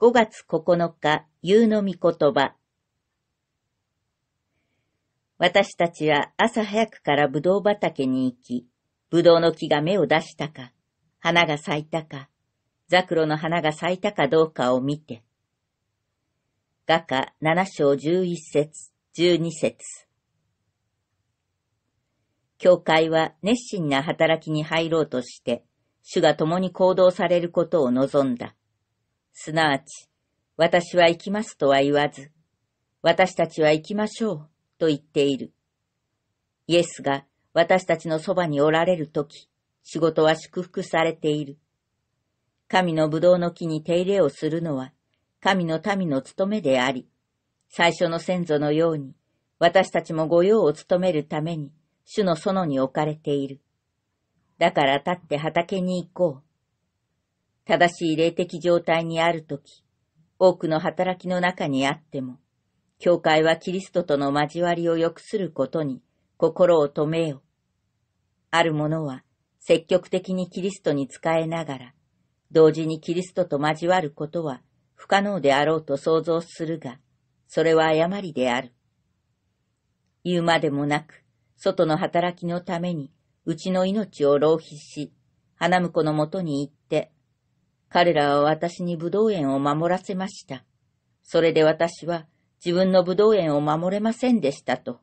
五月九日、夕の御言葉。私たちは朝早くから葡萄畑に行き、葡萄の木が芽を出したか、花が咲いたか、ザクロの花が咲いたかどうかを見て。画家七章十一節、十二節。教会は熱心な働きに入ろうとして、主が共に行動されることを望んだ。すなわち、私は行きますとは言わず、私たちは行きましょうと言っている。イエスが私たちのそばにおられるとき、仕事は祝福されている。神の葡萄の木に手入れをするのは、神の民の務めであり、最初の先祖のように、私たちも御用を務めるために、主の園に置かれている。だから立って畑に行こう。正しい霊的状態にあるとき、多くの働きの中にあっても、教会はキリストとの交わりを良くすることに心を留めよ。ある者は積極的にキリストに仕えながら、同時にキリストと交わることは不可能であろうと想像するが、それは誤りである。言うまでもなく、外の働きのために、うちの命を浪費し、花婿のもとに行って、彼らは私に武道園を守らせました。それで私は自分の武道園を守れませんでしたと、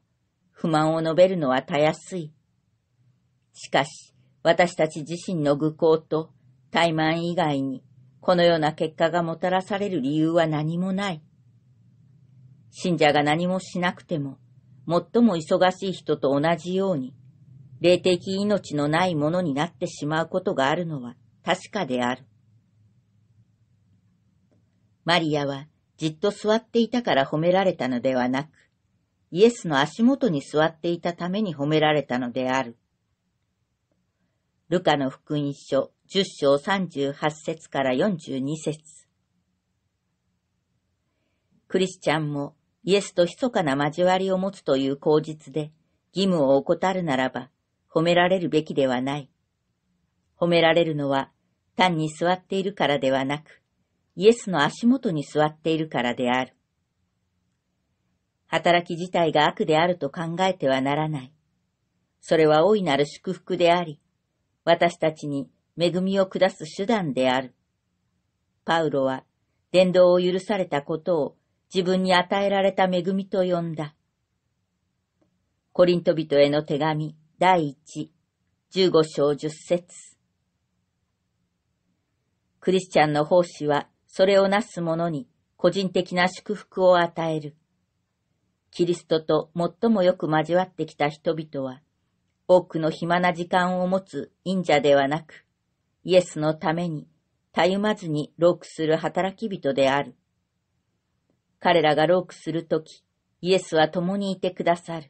不満を述べるのはたやすい。しかし、私たち自身の愚行と怠慢以外に、このような結果がもたらされる理由は何もない。信者が何もしなくても、最も忙しい人と同じように、霊的命のないものになってしまうことがあるのは確かである。マリアはじっと座っていたから褒められたのではなく、イエスの足元に座っていたために褒められたのである。ルカの福音書10章38節から42節クリスチャンもイエスと密かな交わりを持つという口実で義務を怠るならば褒められるべきではない。褒められるのは単に座っているからではなく、イエスの足元に座っているからである。働き自体が悪であると考えてはならない。それは大いなる祝福であり、私たちに恵みを下す手段である。パウロは、伝道を許されたことを自分に与えられた恵みと呼んだ。コリント人への手紙第一、15章10節クリスチャンの奉仕はそれをなす者に個人的な祝福を与える。キリストと最もよく交わってきた人々は、多くの暇な時間を持つ忍者ではなく、イエスのために、たゆまずにロークする働き人である。彼らがロークするとき、イエスは共にいてくださる。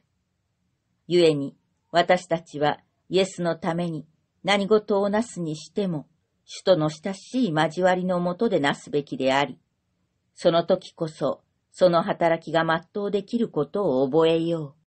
故に、私たちはイエスのために何事をなすにしても、主との親しい交わりのもとでなすべきであり、その時こそ、その働きが全うできることを覚えよう。